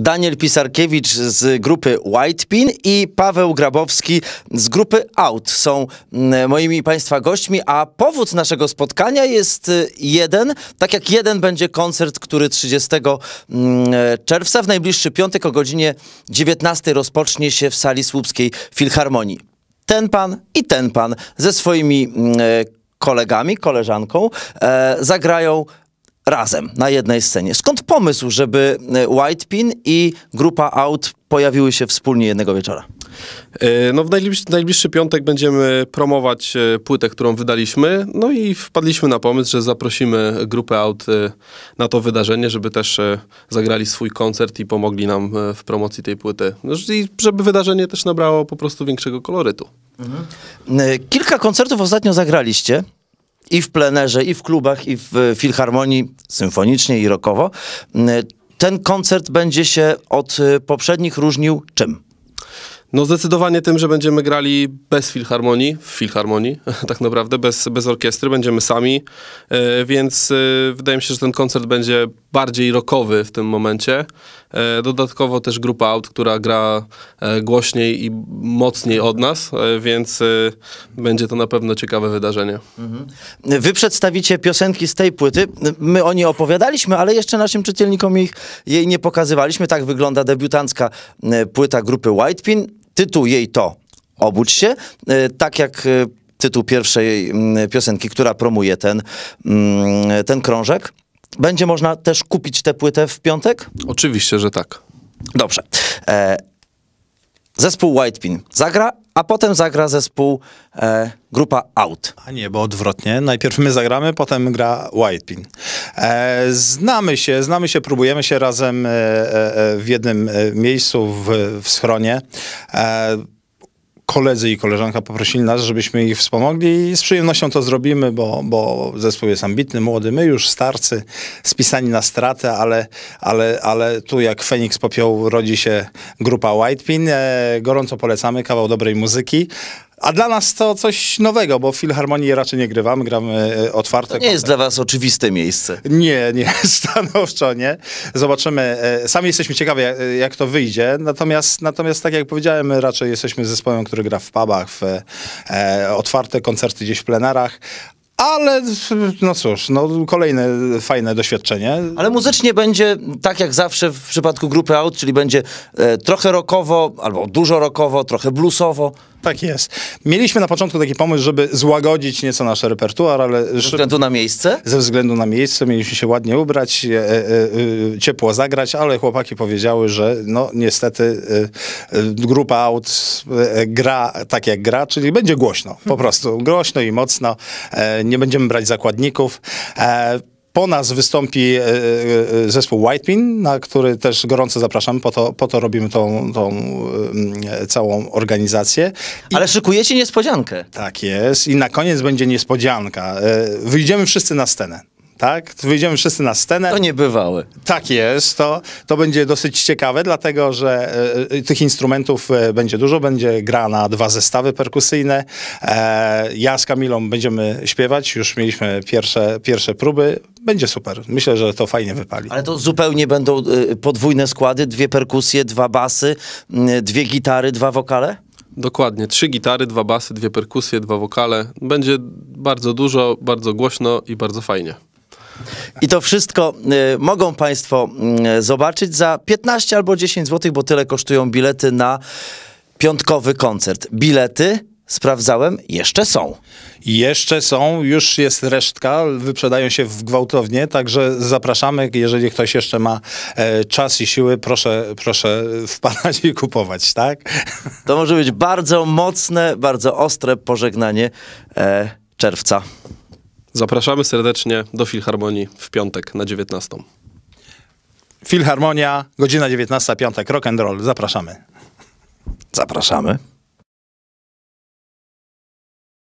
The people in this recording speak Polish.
Daniel Pisarkiewicz z grupy Whitepin i Paweł Grabowski z grupy Out są mm, moimi Państwa gośćmi, a powód naszego spotkania jest y, jeden, tak jak jeden będzie koncert, który 30 mm, czerwca w najbliższy piątek o godzinie 19 rozpocznie się w sali Słupskiej Filharmonii. Ten pan i ten pan ze swoimi mm, e, kolegami, koleżanką e, zagrają razem na jednej scenie. Skąd pomysł, żeby e, White Pin i grupa Out pojawiły się wspólnie jednego wieczora? E, no w najbliższy, najbliższy, piątek będziemy promować e, płytę, którą wydaliśmy, no i wpadliśmy na pomysł, że zaprosimy grupę Out na to wydarzenie, żeby też zagrali swój koncert i pomogli nam w promocji tej płyty. No I żeby wydarzenie też nabrało po prostu większego kolorytu. Mhm. Kilka koncertów ostatnio zagraliście i w plenerze, i w klubach, i w e, filharmonii symfonicznie i rokowo. Mm, e, ten koncert będzie się od e, poprzednich różnił czym? No zdecydowanie tym, że będziemy grali bez filharmonii, w filharmonii tak naprawdę, bez, bez orkiestry, będziemy sami, więc wydaje mi się, że ten koncert będzie bardziej rockowy w tym momencie E, dodatkowo też grupa aut, która gra e, głośniej i mocniej od nas, e, więc będzie to na pewno ciekawe wydarzenie. Mhm. Wy przedstawicie piosenki z tej płyty. My o niej opowiadaliśmy, ale jeszcze naszym czytelnikom ich, jej nie pokazywaliśmy. Tak wygląda debiutancka płyta grupy Whitepin. Tytuł jej to Obudź się. Tak jak tytuł pierwszej mm, piosenki, która promuje ten, mm, ten krążek. Będzie można też kupić tę płytę w piątek? Oczywiście, że tak. Dobrze. E, zespół Pin zagra, a potem zagra zespół e, grupa Out. A nie, bo odwrotnie. Najpierw my zagramy, potem gra White E, znamy się, znamy się, próbujemy się razem e, e, e, w jednym miejscu, w, w schronie. E, koledzy i koleżanka poprosili nas, żebyśmy ich wspomogli i z przyjemnością to zrobimy, bo, bo zespół jest ambitny, młody, my już starcy, spisani na stratę, ale, ale, ale tu jak Feniks popioł rodzi się grupa Whitepin. E, gorąco polecamy, kawał dobrej muzyki. A dla nas to coś nowego, bo w Filharmonii raczej nie grywamy, gramy e, otwarte. To nie jest dla was oczywiste miejsce. Nie, nie, stanowczo nie. Zobaczymy. E, sami jesteśmy ciekawi, e, jak, to wyjdzie. Natomiast, natomiast, tak jak powiedziałem, raczej jesteśmy zespołem, który gra w pubach, w otwarte koncerty gdzieś w plenarach. Ale no cóż, no kolejne fajne doświadczenie. Ale muzycznie będzie tak jak zawsze w przypadku grupy Out, czyli będzie e, trochę rockowo, albo dużo rockowo, trochę bluesowo. Tak jest. Mieliśmy na początku taki pomysł, żeby złagodzić nieco nasz repertuar, ale... Ze względu na miejsce? Ze względu na miejsce. Mieliśmy się ładnie ubrać, e, e, e, e ciepło zagrać, ale chłopaki powiedziały, że no niestety e, e, grupa aut gra tak jak gra, czyli będzie głośno. Po prostu głośno i mocno. nie będziemy brać zakładników. Po nas wystąpi e, e, e, zespół Whitepin, na który też gorąco zapraszam, po to, po to robimy tą, tą całą organizację. I... Ale szykujecie niespodziankę. Tak jest i na koniec będzie niespodzianka. Wyjdziemy wszyscy na scenę tak? Wyjdziemy wszyscy na scenę. To niebywałe. Tak jest, to, to będzie dosyć ciekawe, dlatego że e, e, tych instrumentów e, będzie dużo, będzie gra na dwa zestawy perkusyjne. E, ja z Kamilą będziemy śpiewać, już mieliśmy pierwsze, pierwsze próby, będzie super. Myślę, że to fajnie wypali. Ale to zupełnie będą podwójne składy, dwie perkusje, dwa basy, dwie gitary, dwa wokale? Dokładnie. Trzy gitary, dwa basy, dwie perkusje, dwa wokale. Będzie bardzo dużo, bardzo głośno i bardzo fajnie. I to wszystko y, mogą Państwo y, zobaczyć za 15 albo 10 zł, bo tyle kosztują bilety na piątkowy koncert. Bilety sprawdzałem, jeszcze są. Jeszcze są, już jest resztka, wyprzedają się w gwałtownie, także zapraszamy, jeżeli ktoś jeszcze ma e, czas i siły, proszę, proszę wpadać i kupować, tak? To może być bardzo mocne, bardzo ostre pożegnanie e, czerwca. Zapraszamy serdecznie do Filharmonii w piątek na 19. Filharmonia, godzina 19, piątek, rock and roll. Zapraszamy. Zapraszamy.